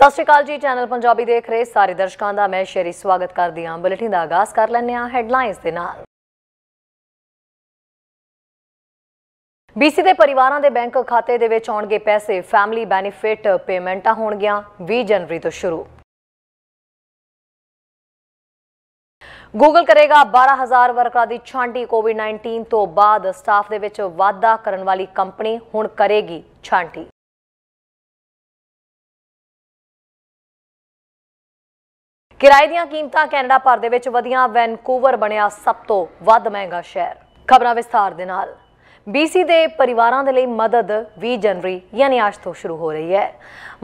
ਸਤਿ ਸ਼੍ਰੀ ਅਕਾਲ ਜੀ ਚੈਨਲ ਪੰਜਾਬੀ ਦੇਖ ਰਹੇ ਸਾਰੇ ਦਰਸ਼ਕਾਂ ਦਾ ਮੈਂ ਸ਼ੇਰੀ ਸਵਾਗਤ ਕਰਦੀ ਹਾਂ ਬੁਲੇਟਿਨ ਦਾ ਆਗਾਜ਼ ਕਰ ਲੈਂਦੇ ਹਾਂ ਹੈਡਲਾਈਨਸ ਦੇ ਨਾਲ ਬੀਸੀ ਦੇ ਪਰਿਵਾਰਾਂ ਦੇ ਬੈਂਕ ਖਾਤੇ ਦੇ ਵਿੱਚ ਆਉਣਗੇ ਪੈਸੇ ਫੈਮਿਲੀ ਬੈਨੀਫਿਟ ਪੇਮੈਂਟਾਂ ਹੋਣਗੀਆਂ 20 ਜਨਵਰੀ ਤੋਂ ਸ਼ੁਰੂ Google ਕਰੇਗਾ 12000 ਵਰਕਰਾਂ ਦੀ ਛਾਂਟੀ ਕੋਵਿਡ-19 ਤੋਂ ਬਾਅਦ ਸਟਾਫ ਦੇ ਵਿੱਚ ਵਾਧਾ ਕਰਨ ਵਾਲੀ ਕੰਪਨੀ ਹੁਣ ਕਰੇਗੀ ਛਾਂਟੀ ਕਿਰਾਏ ਦੀਆਂ ਕੀਮਤਾਂ ਕੈਨੇਡਾ ਭਰ ਦੇ ਵਿੱਚ ਵਧੀਆਂ ਵੈਨਕੂਵਰ ਬਣਿਆ ਸਭ ਤੋਂ ਵੱਧ ਮਹਿੰਗਾ ਸ਼ਹਿਰ ਖਬਰਾਂ ਵਿਸਥਾਰ ਦੇ ਨਾਲ BC ਦੇ ਪਰਿਵਾਰਾਂ ਦੇ ਲਈ ਮਦਦ 20 ਜਨਵਰੀ ਯਾਨੀ ਅੱਜ ਤੋਂ ਸ਼ੁਰੂ ਹੋ ਰਹੀ ਹੈ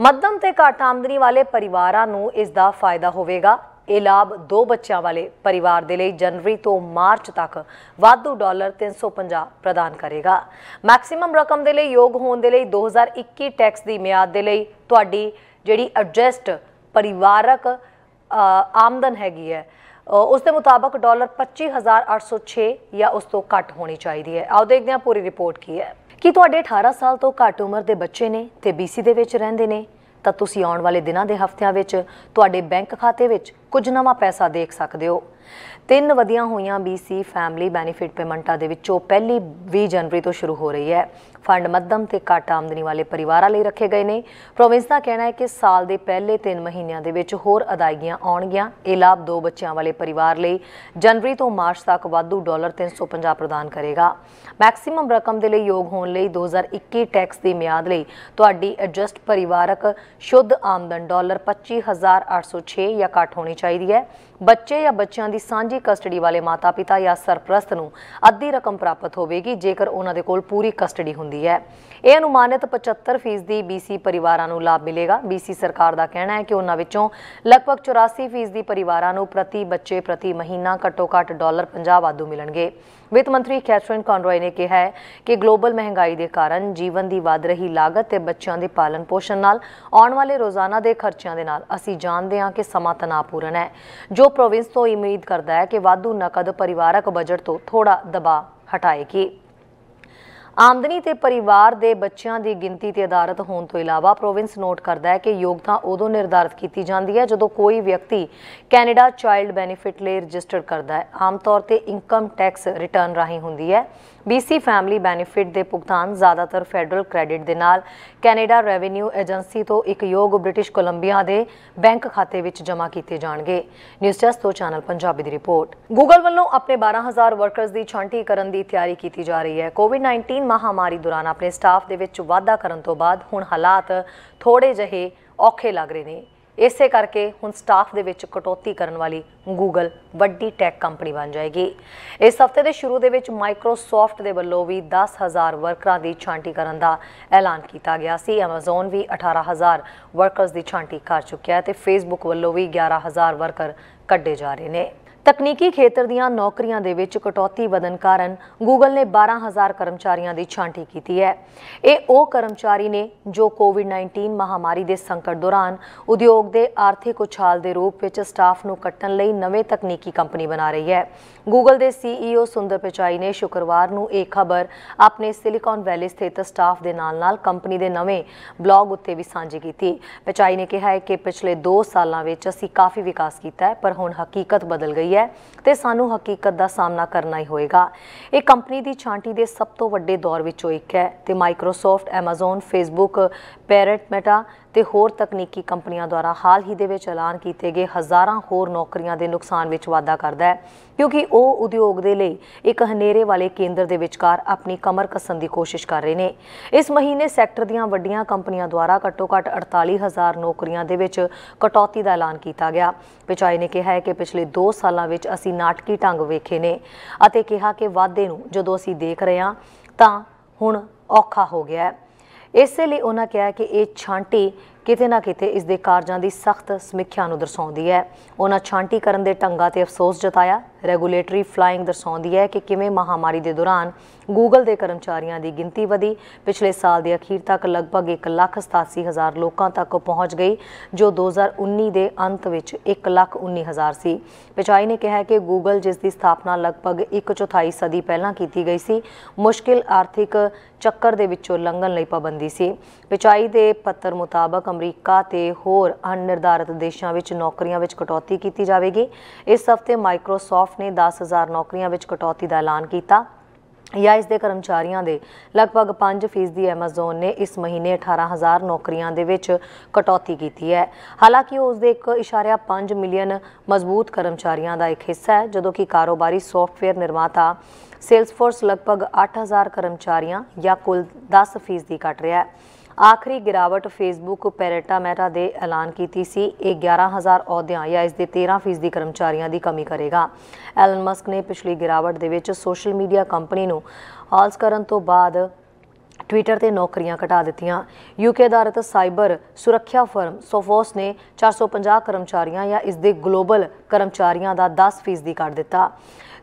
ਮੱਧਮ ਤੇ ਘੱਟ ਆਮਦਨੀ ਵਾਲੇ ਪਰਿਵਾਰਾਂ ਨੂੰ ਇਸ ਦਾ ਫਾਇਦਾ ਹੋਵੇਗਾ ਇਹ ਲਾਭ ਦੋ ਬੱਚਿਆਂ ਵਾਲੇ ਪਰਿਵਾਰ ਦੇ ਲਈ ਜਨਵਰੀ ਤੋਂ ਮਾਰਚ ਤੱਕ ਵਾਧੂ ਡਾਲਰ 350 ਪ੍ਰਦਾਨ ਕਰੇਗਾ ਮੈਕਸਿਮਮ ਰਕਮ ਦੇ ਲਈ ਯੋਗ ਹੋਣ ਦੇ ਲਈ 2021 ਟੈਕਸ ਦੀ ਮਿਆਦ ਦੇ ਲਈ ਤੁਹਾਡੀ ਜਿਹੜੀ ਐਡਰੈਸਟ ਪਰਿਵਾਰਕ ਆਮਦਨ ਹੈਗੀ ਹੈ ਉਸ ਦੇ ਮੁਤਾਬਕ ਡਾਲਰ 25806 ਜਾਂ ਉਸ ਤੋਂ ਘੱਟ ਹੋਣੀ ਚਾਹੀਦੀ ਹੈ ਆਓ ਦੇਖਦੇ ਹਾਂ ਪੂਰੀ ਰਿਪੋਰਟ ਕੀ ਹੈ ਕੀ ਤੁਹਾਡੇ 18 ਸਾਲ ਤੋਂ ਘੱਟ ਉਮਰ ਦੇ ਬੱਚੇ ਨੇ ਤੇ ਬੀਸੀ ਦੇ ਵਿੱਚ ਰਹਿੰਦੇ ਨੇ ਤਾਂ ਤੁਸੀਂ ਆਉਣ ਵਾਲੇ ਦਿਨਾਂ ਦੇ ਹਫ਼ਤਿਆਂ ਵਿੱਚ ਤੁਹਾਡੇ ਬੈਂਕ ਖਾਤੇ ਵਿੱਚ ਕੁਝ ਨਵਾਂ ਪੈਸਾ ਦੇਖ ਸਕਦੇ ਹੋ ਤਿੰਨ ਵਧੀਆਂ ਹੋਈਆਂ BC ਫੈਮਿਲੀ ਬੈਨੀਫਿਟ ਪੇਮੈਂਟਾਂ ਦੇ ਵਿੱਚੋਂ ਪਹਿਲੀ 20 ਜਨਵਰੀ ਤੋਂ ਸ਼ੁਰੂ ਹੋ ਰਹੀ ਹੈ ਫੰਡ ਮੱਧਮ ਤੇ ਘੱਟ ਆਮਦਨੀ ਵਾਲੇ ਪਰਿਵਾਰਾਂ ਲਈ ਰੱਖੇ ਗਏ ਨੇ ਪ੍ਰੋਵਿੰਸ ਦਾ ਕਹਿਣਾ ਹੈ ਕਿ ਸਾਲ ਦੇ ਪਹਿਲੇ 3 ਮਹੀਨਿਆਂ ਦੇ ਵਿੱਚ ਹੋਰ ਅਦਾਇਗੀਆਂ ਆਉਣਗੀਆਂ ਇਹ ਲਾਭ ਦੋ ਬੱਚਿਆਂ ਵਾਲੇ ਪਰਿਵਾਰ ਲਈ ਜਨਵਰੀ ਤੋਂ ਮਾਰਚ ਤੱਕ ਵਾਧੂ ਡਾਲਰ 350 ਪ੍ਰਦਾਨ ਕਰੇਗਾ ਮੈਕਸਿਮਮ ਰਕਮ ਦੇ ਲਈ ਯੋਗ ਹੋਣ ਲਈ 2021 ਟੈਕਸ ਦੀ ਮਿਆਦ ਲਈ ਤੁਹਾਡੀ ਐਡਜਸਟ ਪਰਿਵਾਰਕ ਸ਼ੁੱਧ ਆਮਦਨ ਡਾਲਰ 25806 ਜਾਂ ਘੱਟ ਹੋਣੀ ਚਾਹੀਦੀ ਹੈ ਬੱਚੇ ਜਾਂ ਬੱਚਿਆਂ ਦੀ ਸਾਂਝੀ ਕਸਟਡੀ ਵਾਲੇ ਮਾਤਾ-ਪਿਤਾ ਜਾਂ ਸਰਪ੍ਰਸਤ ਨੂੰ ਅੱਧੀ ਰਕਮ ਪ੍ਰਾਪਤ ਹੋਵੇਗੀ ਜੇਕਰ ਉਹਨਾਂ ਦੇ ਕੋਲ ਪੂਰੀ ਕਸਟਡੀ ਹੁੰਦੀ ਹੈ ਇਹ ਅਨੁਮਾਨਿਤ 75% ਦੀ BC ਪਰਿਵਾਰਾਂ ਨੂੰ ਲਾਭ ਮਿਲੇਗਾ BC ਸਰਕਾਰ ਦਾ ਕਹਿਣਾ ਹੈ ਕਿ ਉਹਨਾਂ ਵਿੱਚੋਂ ਲਗਭਗ 84% ਦੀ ਪਰਿਵਾਰਾਂ ਨੂੰ ਪ੍ਰਤੀ ਬੱਚੇ ਪ੍ਰਤੀ ਮਹੀਨਾ ਘੱਟੋ-ਘੱਟ ਡਾਲਰ 50 ਵਾਧੂ ਮਿਲਣਗੇ ਵਿੱਤ ਮੰਤਰੀ ਕੈਥਰੀਨ ਕੌਨਰੋਏ ਨੇ ਕਿਹਾ ਹੈ ਕਿ ਗਲੋਬਲ ਮਹਿੰਗਾਈ ਦੇ ਕਾਰਨ ਜੀਵਨ ਦੀ ਵੱਧ ਰਹੀ ਲਾਗਤ ਤੇ ਬੱਚਿਆਂ ਦੇ ਪਾਲਣ ਪੋਸ਼ਣ ਨਾਲ ਆਉਣ ਵਾਲੇ ਰੋਜ਼ਾਨਾ ਦੇ ਖਰਚਿਆਂ ਦੇ ਨਾਲ ਅਸੀਂ ਜਾਣਦੇ ਹਾਂ ਕਿ ਸਮਾਂ ਤਣਾਅਪੂਰਨ ਹੈ ਜੋ ਪ੍ਰੋਵਿੰਸ ਤੋਂ ਉਮੀਦ ਕਰਦਾ ਹੈ ਕਿ ਵਾਧੂ ਨਕਦ ਪਰਿਵਾਰਕ ਬਜਟ ਤੋਂ ਥੋੜਾ ਦਬਾਅ ਹਟਾਏਗੀ ਆਮਦਨੀ ਤੇ ਪਰਿਵਾਰ ਦੇ ਬੱਚਿਆਂ ਦੀ ਗਿਣਤੀ ਤੇ ਆਧਾਰਿਤ ਹੋਣ ਤੋਂ ਇਲਾਵਾ ਪ੍ਰੋਵਿੰਸ ਨੋਟ ਕਰਦਾ ਹੈ ਕਿ ਯੋਗਤਾ ਉਦੋਂ ਨਿਰਧਾਰਿਤ ਕੀਤੀ ਜਾਂਦੀ ਹੈ ਜਦੋਂ ਕੋਈ ਵਿਅਕਤੀ ਕੈਨੇਡਾ ਚਾਈਲਡ ਬੈਨੀਫਿਟ ਲਈ ਰਜਿਸਟਰ ਕਰਦਾ ਹੈ ਆਮ ਤੌਰ ਤੇ ਇਨਕਮ ਟੈਕਸ ਰਿਟਰਨ ਰਾਹੀਂ ਹੁੰਦੀ ਹੈ BC ਫੈਮਿਲੀ ਬੈਨੀਫਿਟ ਦੇ ਭੁਗਤਾਨ ਜ਼ਿਆਦਾਤਰ ਫੈਡਰਲ ਕ੍ਰੈਡਿਟ ਦੇ ਨਾਲ ਕੈਨੇਡਾ ਰੈਵਨਿਊ ਏਜੰਸੀ ਤੋਂ ਇੱਕ ਯੋਗ ਬ੍ਰਿਟਿਸ਼ ਕੋਲੰਬੀਆ ਦੇ ਬੈਂਕ ਖਾਤੇ ਵਿੱਚ ਜਮ੍ਹਾਂ ਕੀਤੇ ਜਾਣਗੇ ਨਿਊਜ਼ ਡੈਸਕ ਤੋਂ ਚੈਨਲ ਪੰਜਾਬੀ ਦੀ ਰਿਪੋਰਟ ਗੂਗਲ ਵੱਲੋਂ ਆਪਣੇ 12000 ਵਰਕਰਸ ਦੀ ਛਾਂਟੀ ਕਰਨ ਦੀ ਤਿਆਰੀ ਕੀਤੀ ਜਾ ਰਹੀ ਹੈ ਕੋਵਿਡ-19 ਮਹਾਮਾਰੀ ਦੌਰਾਨ ਆਪਣੇ ਸਟਾਫ ਦੇ ਵਿੱਚ ਵਾਧਾ ਕਰਨ ਤੋਂ ਬਾਅਦ ਹੁਣ ਹਾਲਾਤ ਥੋੜੇ ਜਿਹੇ ਔਖੇ ਲੱਗ ਰਹੇ ਨੇ ਇਸੇ ਕਰਕੇ ਹੁਣ ਸਟਾਫ ਦੇ ਵਿੱਚ ਕਟੌਤੀ ਕਰਨ ਵਾਲੀ ਗੂਗਲ ਵੱਡੀ ਟੈਕ ਕੰਪਨੀ ਬਣ ਜਾਏਗੀ ਇਸ ਹਫਤੇ ਦੇ ਸ਼ੁਰੂ ਦੇ ਵਿੱਚ ਮਾਈਕਰੋਸਾਫਟ ਦੇ ਵੱਲੋਂ ਵੀ 10000 ਵਰਕਰਾਂ ਦੀ ਛਾਂਟੀ ਕਰਨ ਦਾ ਐਲਾਨ ਕੀਤਾ ਗਿਆ ਸੀ Amazon ਵੀ 18000 ਵਰਕਰਸ ਦੀ ਛਾਂਟੀ ਕਰ ਚੁੱਕਿਆ ਹੈ ਤੇ Facebook ਵੱਲੋਂ ਵੀ 11000 ਵਰਕਰ ਕੱਢੇ ਜਾ ਰਹੇ ਨੇ ਤਕਨੀਕੀ ਖੇਤਰ ਦੀਆਂ ਨੌਕਰੀਆਂ ਦੇ ਵਿੱਚ ਕਟੌਤੀ ਵਧਨ ਕਾਰਨ ਗੂਗਲ ਨੇ 12000 ਕਰਮਚਾਰੀਆਂ ਦੀ ਛਾਂਟੀ ਕੀਤੀ ਹੈ ਇਹ ਉਹ ਕਰਮਚਾਰੀ ਨੇ ਜੋ ਕੋਵਿਡ-19 ਮਹਾਮਾਰੀ ਦੇ ਸੰਕਟ ਦੌਰਾਨ ਉਦਯੋਗ ਦੇ ਆਰਥਿਕ ਉਛਾਲ ਦੇ ਰੂਪ ਵਿੱਚ ਸਟਾਫ ਨੂੰ ਕੱਟਣ ਲਈ ਨਵੇਂ ਤਕਨੀਕੀ ਕੰਪਨੀ ਬਣਾ ਰਹੀ ਹੈ ਗੂਗਲ ਦੇ ਸੀਈਓ e ਸੁੰਦਰ ਪਿਚਾਈ ਨੇ ਸ਼ੁੱਕਰਵਾਰ ਨੂੰ ਇਹ ਖਬਰ ਆਪਣੇ ਸਿਲੀਕਨ ਵੈਲੀ ਸਥਿਤ ਸਟਾਫ ਦੇ ਨਾਲ-ਨਾਲ ਕੰਪਨੀ ਦੇ ਨਵੇਂ ਬਲੌਗ ਉੱਤੇ ਵੀ ਸਾਂਝੀ ਕੀਤੀ ਪਿਚਾਈ ਨੇ ਕਿਹਾ ਹੈ ਕਿ ਪਿਛਲੇ 2 ਸਾਲਾਂ ਵਿੱਚ ਅਸੀਂ ਕਾਫੀ ਵਿਕਾਸ ਕੀਤਾ ਹੈ ਪਰ ਹੁਣ ਹਕੀਕਤ ਬਦਲ ਗਈ ਹੈ ਹੈ ਤੇ ਸਾਨੂੰ ਹਕੀਕਤ ਦਾ ਸਾਹਮਣਾ ਕਰਨਾ ਹੀ ਹੋਏਗਾ ਇਹ ਕੰਪਨੀ ਦੀ ਛਾਂਟੀ ਦੇ ਸਭ ਤੋਂ ਵੱਡੇ ਦੌਰ ਵਿੱਚੋਂ ਇੱਕ ਹੈ ਤੇ Microsoft Amazon Facebook parent Meta ਤੇ ਹੋਰ ਤਕਨੀਕੀ ਕੰਪਨੀਆਂ ਦੁਆਰਾ ਹਾਲ ਹੀ ਦੇ ਵਿੱਚ ਐਲਾਨ ਕੀਤੇ ਗਏ ਹਜ਼ਾਰਾਂ ਹੋਰ ਨੌਕਰੀਆਂ ਦੇ ਨੁਕਸਾਨ ਵਿੱਚ ਵਾਧਾ ਕਰਦਾ ਹੈ ਕਿਉਂਕਿ ਉਹ ਉਦਯੋਗ ਦੇ ਲਈ ਇੱਕ ਹਨੇਰੇ ਵਾਲੇ ਕੇਂਦਰ ਦੇ ਵਿਚਕਾਰ ਆਪਣੀ ਕਮਰ ਕਸਣ ਦੀ ਕੋਸ਼ਿਸ਼ ਕਰ ਰਹੇ ਨੇ ਇਸ ਮਹੀਨੇ ਸੈਕਟਰ ਦੀਆਂ ਵੱਡੀਆਂ ਕੰਪਨੀਆਂ ਦੁਆਰਾ ਘੱਟੋ-ਘੱਟ 48000 ਨੌਕਰੀਆਂ ਦੇ ਵਿੱਚ ਕਟੌਤੀ ਦਾ ਐਲਾਨ ਕੀਤਾ ਗਿਆ ਪਿਚਾਈ ਨੇ ਕਿਹਾ ਹੈ ਕਿ ਪਿਛਲੇ 2 ਸਾਲਾਂ ਵਿੱਚ ਅਸੀਂ ਨਾਟਕੀ ਢੰਗ ਵੇਖੇ ਨੇ ਅਤੇ ਕਿਹਾ ਕਿ ਵਾਅਦੇ ਨੂੰ ਜਦੋਂ ਅਸੀਂ ਦੇਖ ਰਹੇ ਹਾਂ ਤਾਂ ਹੁਣ ਔਖਾ ਹੋ ਗਿਆ ਹੈ ਇਸੇ ਲਈ ਉਹਨਾਂ ਕਿਹਾ ਕਿ ਇਹ ਛਾਂਟੀ ਕਿਤੇ ਨਾ ਕਿਤੇ ਇਸ ਦੇ ਕਾਰਜਾਂ ਦੀ ਸਖਤ ਸਮੀਖਿਆ ਨੂੰ ਦਰਸਾਉਂਦੀ ਹੈ ਉਹਨਾਂ ਛਾਂਟੀ ਕਰਨ ਦੇ ਟੰਗਾ ਤੇ ਅਫਸੋਸ ਜਤਾਇਆ ਰੈਗੂਲੇਟਰੀ ਫਲਾਈਂਗ ਦਰਸਾਉਂਦੀ ਹੈ ਕਿ ਕਿਵੇਂ ਮਹਾਮਾਰੀ ਦੇ ਦੌਰਾਨ ਗੂਗਲ ਦੇ ਕਰਮਚਾਰੀਆਂ ਦੀ ਗਿਣਤੀ ਵਧੀ ਪਿਛਲੇ ਸਾਲ ਦੇ ਅਖੀਰ ਤੱਕ ਲਗਭਗ 1,87,000 ਲੋਕਾਂ ਤੱਕ ਪਹੁੰਚ ਗਈ ਜੋ 2019 ਦੇ ਅੰਤ ਵਿੱਚ 1,19,000 ਸੀ ਪਚਾਈ ਨੇ ਕਿਹਾ ਕਿ ਗੂਗਲ ਜਿਸ ਦੀ ਸਥਾਪਨਾ ਲਗਭਗ 1/4 ਸਦੀ ਪਹਿਲਾਂ ਕੀਤੀ ਗਈ ਸੀ ਮੁਸ਼ਕਿਲ ਆਰਥਿਕ ਚੱਕਰ ਦੇ ਵਿੱਚੋਂ ਲੰਘਣ ਲਈ ਪਾਬੰਦੀ ਸੀ ਪਚਾਈ ਦੇ ਪੱਤਰ ਮੁਤਾਬਕ ਅਮਰੀਕਾ ਤੇ ਹੋਰ ਅਨਨਿਰਧਾਰਤ ਦੇਸ਼ਾਂ ਵਿੱਚ ਨੌਕਰੀਆਂ ਵਿੱਚ ਕਟੌਤੀ ਕੀਤੀ ਜਾਵੇਗੀ ਇਸ ਹਫ਼ਤੇ ਮਾਈਕਰੋਸਾਫਟ ਨੇ 10000 ਨੌਕਰੀਆਂ ਵਿੱਚ ਕਟੌਤੀ ਦਾ ਐਲਾਨ ਕੀਤਾ ਜਾਂ ਇਸ ਦੇ ਕਰਮਚਾਰੀਆਂ ਦੇ ਲਗਭਗ 5% ਦੀ Amazon ਨੇ ਇਸ ਮਹੀਨੇ 18000 ਨੌਕਰੀਆਂ ਦੇ ਵਿੱਚ ਕਟੌਤੀ ਕੀਤੀ ਹੈ ਹਾਲਾਂਕਿ ਉਸ ਦੇ 1.5 ਮਿਲੀਅਨ ਮਜ਼ਬੂਤ ਕਰਮਚਾਰੀਆਂ ਦਾ ਇੱਕ ਹਿੱਸਾ ਹੈ ਜਦੋਂ ਕਿ ਕਾਰੋਬਾਰੀ ਸੌਫਟਵੇਅਰ ਨਿਰਮਾਤਾ ਸੇਲਸਫੋਰਸ ਲਗਭਗ 8000 ਕਰਮਚਾਰੀਆਂ ਜਾਂ ਕੁੱਲ 10% ਦੀ ਘਟ ਰਿਹਾ ਹੈ ਆਖਰੀ ਗਿਰਾਵਟ ਫੇਸਬੁੱਕ ਪੈਰਟਾ ਮੈਟਾ ਦੇ ਐਲਾਨ ਕੀਤੀ ਸੀ ਇਹ 11000 ਅਹੁਦਿਆਂ ਜਾਂ ਇਸ ਦੇ 13% ਦੀ ਕਰਮਚਾਰੀਆਂ ਦੀ ਕਮੀ ਕਰੇਗਾ ਐਲਨ ਮਸਕ ਨੇ ਪਿਛਲੀ ਗਿਰਾਵਟ ਦੇ ਵਿੱਚ ਸੋਸ਼ਲ ਮੀਡੀਆ ਕੰਪਨੀ ਨੂੰ ਹਾਲਸ ਕਰਨ ਤੋਂ ਬਾਅਦ ਟਵਿੱਟਰ ਤੇ ਨੌਕਰੀਆਂ ਘਟਾ ਦਿੱਤੀਆਂ ਯੂਕੇ ਅਧਾਰਿਤ ਸਾਈਬਰ ਸੁਰੱਖਿਆ ਫਰਮ ਸੋਫੋਸ ਨੇ 450 ਕਰਮਚਾਰੀਆਂ ਜਾਂ ਇਸ ਦੇ ਗਲੋਬਲ ਕਰਮਚਾਰੀਆਂ ਦਾ 10% ਦੀ ਕੱਢ ਦਿੱਤਾ